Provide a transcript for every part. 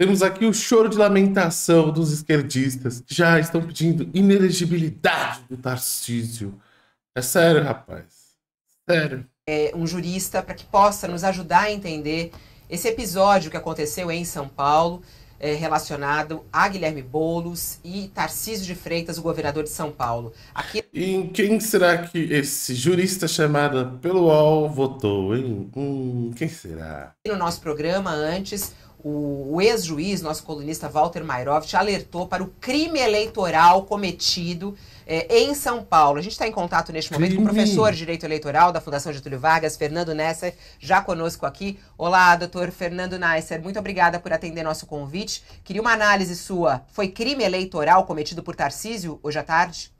Temos aqui o choro de lamentação dos esquerdistas, que já estão pedindo inelegibilidade do Tarcísio. É sério, rapaz. Sério. É um jurista para que possa nos ajudar a entender esse episódio que aconteceu em São Paulo, é, relacionado a Guilherme Bolos e Tarcísio de Freitas, o governador de São Paulo. Aqui... E em quem será que esse jurista chamado pelo UOL votou, hein? Hum, quem será? No nosso programa, antes, o, o ex-juiz, nosso colunista Walter Mairovich, alertou para o crime eleitoral cometido é, em São Paulo. A gente está em contato neste momento crime. com o professor de Direito Eleitoral da Fundação Getúlio Vargas, Fernando Nesser, já conosco aqui. Olá, doutor Fernando Nesser, muito obrigada por atender nosso convite. Queria uma análise sua. Foi crime eleitoral cometido por Tarcísio hoje à tarde?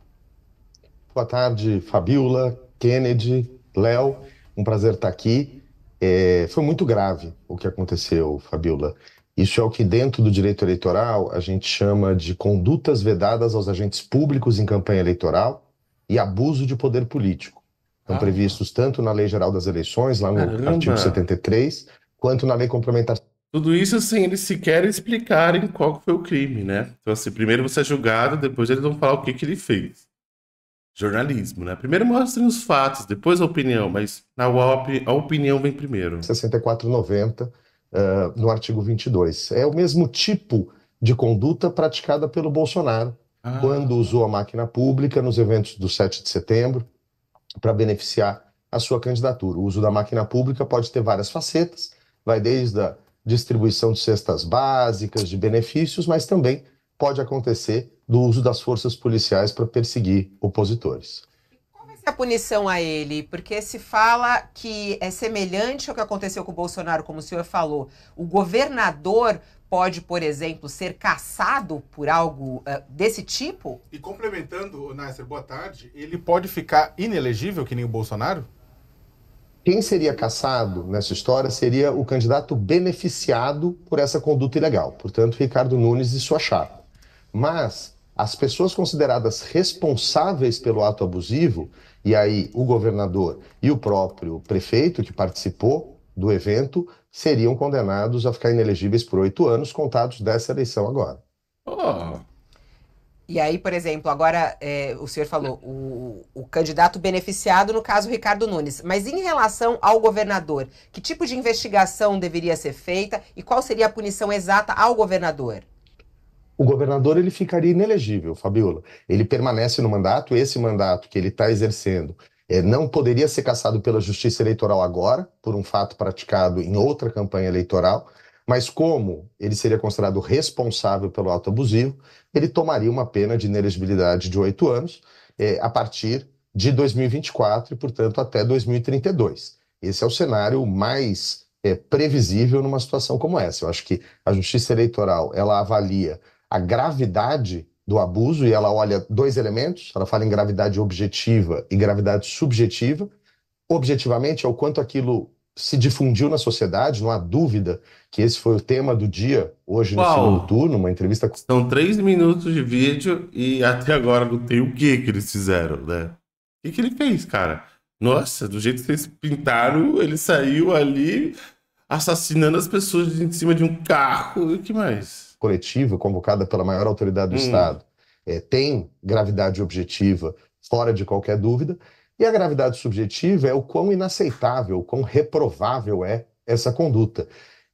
Boa tarde, Fabiola, Kennedy, Léo. Um prazer estar aqui. É, foi muito grave o que aconteceu, Fabiola. Isso é o que, dentro do direito eleitoral, a gente chama de condutas vedadas aos agentes públicos em campanha eleitoral e abuso de poder político. Estão ah. previstos tanto na Lei Geral das Eleições, lá no Caramba. artigo 73, quanto na Lei Complementar. Tudo isso sem eles sequer explicarem qual foi o crime, né? Então, assim, primeiro você é julgado, depois eles vão falar o que, que ele fez jornalismo, né? Primeiro mostrem os fatos, depois a opinião, mas na UOP a opinião vem primeiro. 6490, uh, eh, no artigo 22. É o mesmo tipo de conduta praticada pelo Bolsonaro ah. quando usou a máquina pública nos eventos do 7 de setembro para beneficiar a sua candidatura. O uso da máquina pública pode ter várias facetas, vai desde a distribuição de cestas básicas, de benefícios, mas também pode acontecer do uso das forças policiais para perseguir opositores. Qual vai a punição a ele? Porque se fala que é semelhante ao que aconteceu com o Bolsonaro, como o senhor falou. O governador pode, por exemplo, ser caçado por algo uh, desse tipo? E complementando, Nasser, boa tarde, ele pode ficar inelegível, que nem o Bolsonaro? Quem seria caçado nessa história seria o candidato beneficiado por essa conduta ilegal, portanto, Ricardo Nunes e sua chapa. Mas as pessoas consideradas responsáveis pelo ato abusivo, e aí o governador e o próprio prefeito que participou do evento, seriam condenados a ficar inelegíveis por oito anos, contados dessa eleição agora. Oh. E aí, por exemplo, agora é, o senhor falou o, o candidato beneficiado, no caso Ricardo Nunes. Mas em relação ao governador, que tipo de investigação deveria ser feita e qual seria a punição exata ao governador? o governador ele ficaria inelegível, Fabiola. Ele permanece no mandato, esse mandato que ele está exercendo é, não poderia ser cassado pela Justiça Eleitoral agora, por um fato praticado em outra campanha eleitoral, mas como ele seria considerado responsável pelo ato abusivo, ele tomaria uma pena de inelegibilidade de oito anos é, a partir de 2024 e, portanto, até 2032. Esse é o cenário mais é, previsível numa situação como essa. Eu acho que a Justiça Eleitoral ela avalia a gravidade do abuso e ela olha dois elementos, ela fala em gravidade objetiva e gravidade subjetiva. Objetivamente é o quanto aquilo se difundiu na sociedade, não há dúvida que esse foi o tema do dia, hoje Uau. no segundo turno, uma entrevista com... São três minutos de vídeo e até agora não tem o que que eles fizeram, né? O que, que ele fez, cara? Nossa, do jeito que eles pintaram, ele saiu ali assassinando as pessoas em cima de um carro, e o que mais? coletiva convocada pela maior autoridade do hum. Estado é, tem gravidade objetiva, fora de qualquer dúvida, e a gravidade subjetiva é o quão inaceitável, o quão reprovável é essa conduta.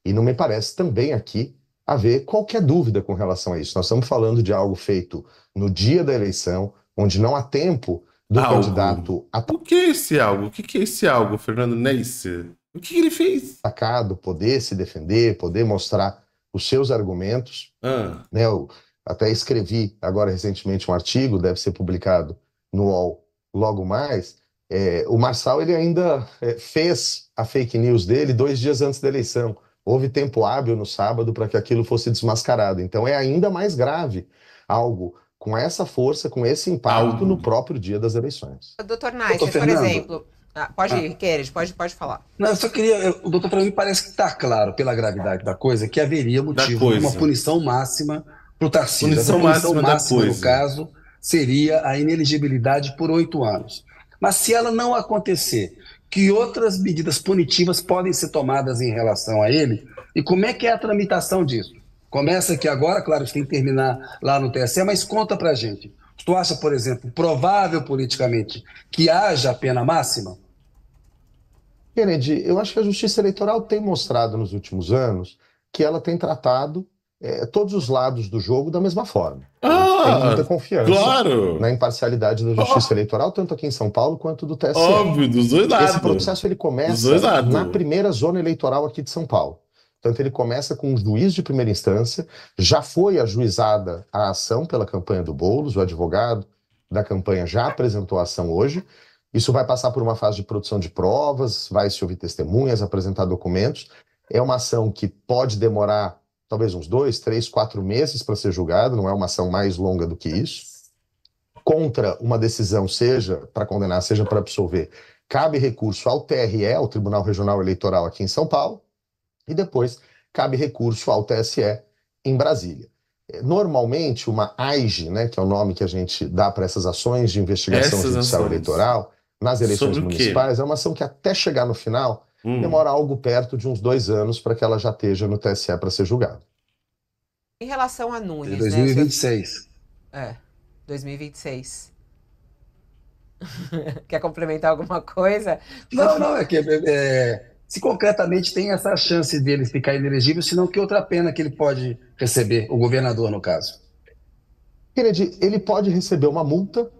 E não me parece também aqui haver qualquer dúvida com relação a isso. Nós estamos falando de algo feito no dia da eleição, onde não há tempo do algo. candidato. At... O que é esse algo? O que é esse algo, Fernando Neice? O que ele fez? Atacado, poder se defender, poder mostrar os seus argumentos. Ah. Né? Eu até escrevi agora recentemente um artigo, deve ser publicado no UOL logo mais. É, o Marçal ele ainda é, fez a fake news dele dois dias antes da eleição. Houve tempo hábil no sábado para que aquilo fosse desmascarado. Então é ainda mais grave algo com essa força, com esse impacto ah. no próprio dia das eleições. Doutor Nath, por exemplo, ah, pode ah. ir, ah. Queres, pode, pode falar. Não, eu só queria. o doutor, para mim, parece que está claro, pela gravidade da coisa, que haveria motivo de uma punição máxima para o Tarcísio. Punição, punição máxima, máxima no caso, seria a ineligibilidade por oito anos. Mas se ela não acontecer, que outras medidas punitivas podem ser tomadas em relação a ele? E como é que é a tramitação disso? Começa aqui agora, claro, gente tem que terminar lá no TSE, mas conta pra gente. Tu acha, por exemplo, provável politicamente que haja a pena máxima? Kennedy, eu acho que a justiça eleitoral tem mostrado nos últimos anos que ela tem tratado é, todos os lados do jogo da mesma forma. Ah, tem muita confiança claro. na imparcialidade da justiça oh. eleitoral, tanto aqui em São Paulo quanto do TSE. Óbvio, dos dois lados. Esse processo ele começa na primeira zona eleitoral aqui de São Paulo. Portanto, ele começa com um juiz de primeira instância, já foi ajuizada a ação pela campanha do Boulos, o advogado da campanha já apresentou a ação hoje, isso vai passar por uma fase de produção de provas, vai se ouvir testemunhas, apresentar documentos. É uma ação que pode demorar talvez uns dois, três, quatro meses para ser julgada, não é uma ação mais longa do que isso. Contra uma decisão, seja para condenar, seja para absolver, cabe recurso ao TRE, ao Tribunal Regional Eleitoral aqui em São Paulo, e depois cabe recurso ao TSE em Brasília. Normalmente, uma AIGE, né, que é o nome que a gente dá para essas ações de investigação essas judicial ações. eleitoral, nas eleições municipais é uma ação que até chegar no final hum. demora algo perto de uns dois anos para que ela já esteja no TSE para ser julgada. Em relação a Nunes, né? em 2026. É, 2026. Quer complementar alguma coisa? Não, não, é que é, se concretamente tem essa chance dele ficar inelegível, senão que outra pena que ele pode receber, o governador, no caso? Kennedy, ele pode receber uma multa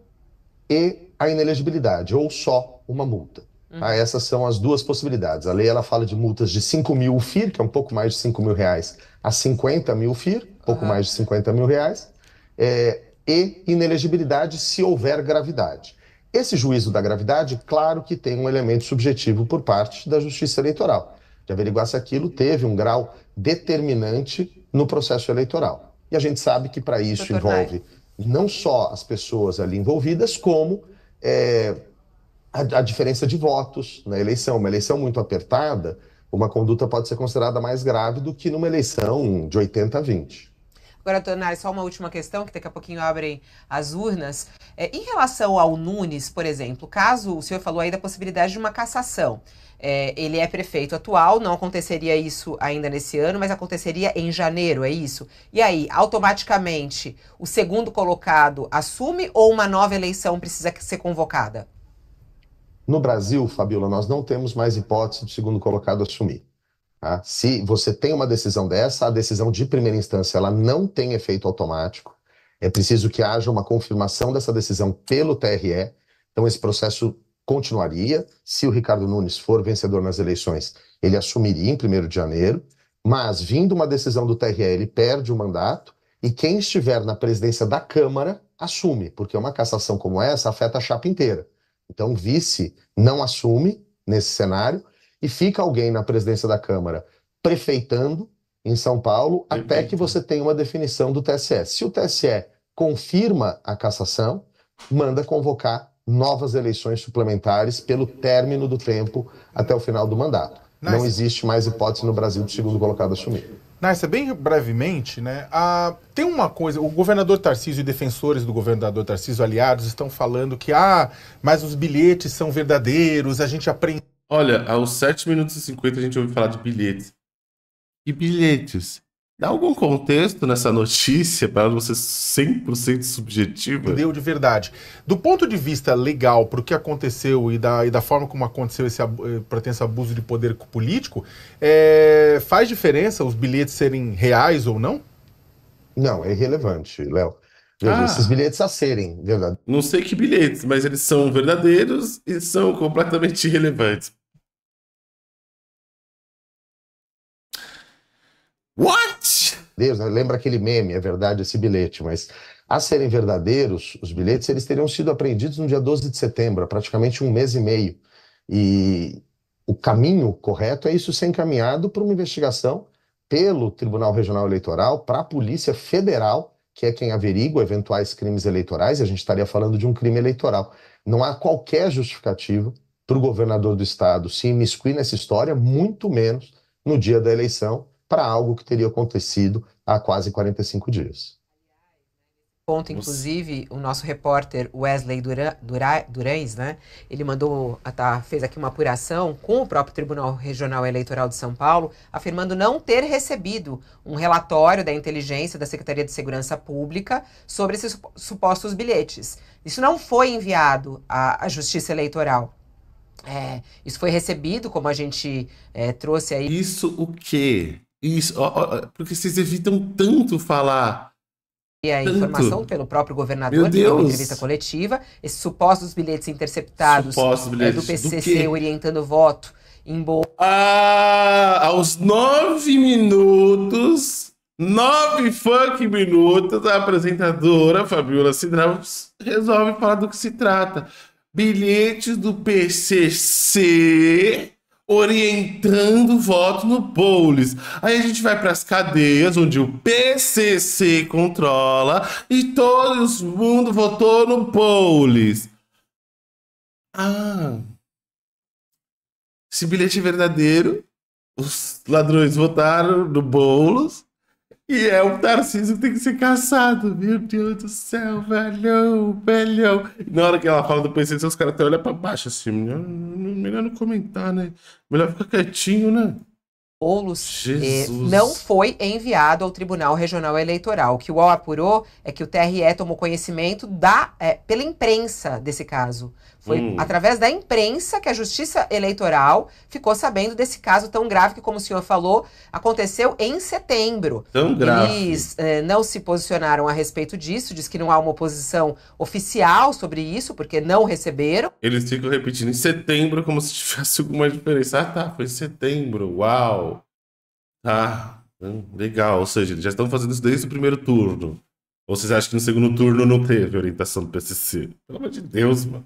e a inelegibilidade ou só uma multa. Tá? Uhum. Tá? Essas são as duas possibilidades. A lei ela fala de multas de 5 mil FIR, que é um pouco mais de 5 mil reais, a 50 mil FIR, pouco uhum. mais de 50 mil reais, é, e inelegibilidade se houver gravidade. Esse juízo da gravidade, claro que tem um elemento subjetivo por parte da Justiça Eleitoral, de averiguar se aquilo teve um grau determinante no processo eleitoral. E a gente sabe que para isso Doutor envolve não só as pessoas ali envolvidas, como é, a, a, diferença de votos na eleição. Uma eleição muito apertada, uma conduta pode ser considerada mais grave do que numa eleição de 80 a 20. Agora, Tonari, só uma última questão, que daqui a pouquinho abrem as urnas. É, em relação ao Nunes, por exemplo, caso o senhor falou aí da possibilidade de uma cassação. É, ele é prefeito atual, não aconteceria isso ainda nesse ano, mas aconteceria em janeiro, é isso? E aí, automaticamente, o segundo colocado assume ou uma nova eleição precisa ser convocada? No Brasil, Fabiola, nós não temos mais hipótese do segundo colocado assumir. Tá? Se você tem uma decisão dessa, a decisão de primeira instância ela não tem efeito automático. É preciso que haja uma confirmação dessa decisão pelo TRE. Então, esse processo continuaria. Se o Ricardo Nunes for vencedor nas eleições, ele assumiria em 1 de janeiro. Mas, vindo uma decisão do TRE, ele perde o mandato. E quem estiver na presidência da Câmara assume, porque uma cassação como essa afeta a chapa inteira. Então, o vice não assume nesse cenário e fica alguém na presidência da Câmara prefeitando em São Paulo Perfeito. até que você tenha uma definição do TSE. Se o TSE confirma a cassação, manda convocar novas eleições suplementares pelo término do tempo até o final do mandato. Não existe mais hipótese no Brasil de segundo colocado assumir. Narcia, bem brevemente, né? Ah, tem uma coisa, o governador Tarcísio e defensores do governador Tarcísio, aliados, estão falando que, ah, mas os bilhetes são verdadeiros, a gente aprende. Olha, aos 7 minutos e 50 a gente ouviu falar de bilhetes. E bilhetes? Dá algum contexto nessa notícia para você 100% subjetiva? Deu de verdade. Do ponto de vista legal, para o que aconteceu e da, e da forma como aconteceu esse abu eh, abuso de poder político, é, faz diferença os bilhetes serem reais ou não? Não, é irrelevante, Léo. Ah. Esses bilhetes a serem, verdade. Não sei que bilhetes, mas eles são verdadeiros e são completamente irrelevantes. What? Deus, né? lembra aquele meme, é verdade esse bilhete, mas a serem verdadeiros, os bilhetes eles teriam sido apreendidos no dia 12 de setembro, há praticamente um mês e meio. E o caminho correto é isso ser encaminhado para uma investigação pelo Tribunal Regional Eleitoral, para a Polícia Federal, que é quem averigua eventuais crimes eleitorais, e a gente estaria falando de um crime eleitoral. Não há qualquer justificativa para o governador do estado se imiscuir nessa história, muito menos no dia da eleição para algo que teria acontecido há quase 45 dias. Ponto, inclusive, o nosso repórter Wesley Durães, né? Ele mandou, tá, fez aqui uma apuração com o próprio Tribunal Regional Eleitoral de São Paulo, afirmando não ter recebido um relatório da inteligência da Secretaria de Segurança Pública sobre esses supostos bilhetes. Isso não foi enviado à, à Justiça Eleitoral. É, isso foi recebido, como a gente é, trouxe aí. Isso o quê? Isso, ó, ó, porque vocês evitam tanto falar. E a tanto. informação pelo próprio governador, que deu é uma entrevista coletiva, esses supostos bilhetes interceptados supostos eh, bilhetes, do PCC do orientando o voto em boa. Ah, aos nove minutos, nove fucking minutos, a apresentadora Fabiola Cidral resolve falar do que se trata. Bilhetes do PCC orientando o voto no Boulos. Aí a gente vai para as cadeias onde o PCC controla e todo mundo votou no Boulos. Ah. Esse bilhete é verdadeiro. Os ladrões votaram no Boulos e é o Tarcísio tem que ser caçado. Meu Deus do céu, velhão, velhão. E na hora que ela fala do presidente, os caras até olham pra baixo assim. Melhor, melhor não comentar, né? Melhor ficar quietinho, né? Boulos é, eh, não foi enviado ao Tribunal Regional Eleitoral. O que o UOL apurou é que o TRE tomou conhecimento da, é pela imprensa desse caso. Foi hum. através da imprensa que a Justiça Eleitoral ficou sabendo desse caso tão grave que, como o senhor falou, aconteceu em setembro. Tão grave. Eles eh, não se posicionaram a respeito disso, diz que não há uma oposição oficial sobre isso, porque não receberam. Eles ficam repetindo em setembro como se tivesse alguma diferença. Ah, tá, foi em setembro. Uau! Tá, ah, legal. Ou seja, eles já estão fazendo isso desde o primeiro turno. Ou vocês acham que no segundo turno não teve orientação do PCC? Pelo amor de Deus, mano.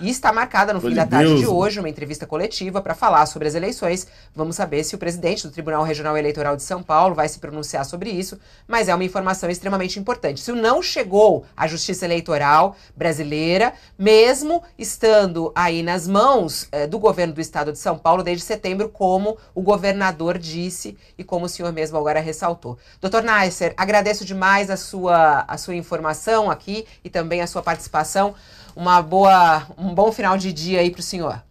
E está marcada no fim da tarde Deus. de né? hoje uma entrevista coletiva para falar sobre as eleições. Vamos saber se o presidente do Tribunal Regional Eleitoral de São Paulo vai se pronunciar sobre isso, mas é uma informação extremamente importante. Isso não chegou à Justiça Eleitoral brasileira, mesmo estando aí nas mãos eh, do governo do estado de São Paulo desde setembro, como o governador disse e como o senhor mesmo agora ressaltou. Doutor Neisser, agradeço demais a sua, a sua informação aqui e também a sua participação. Uma boa, um um bom final de dia aí para o senhor.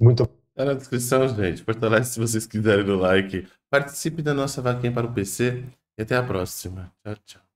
Muito obrigado. Tá na descrição, gente. Fortalece se vocês quiserem o like. Participe da nossa vaquinha para o PC. E até a próxima. Tchau, tchau.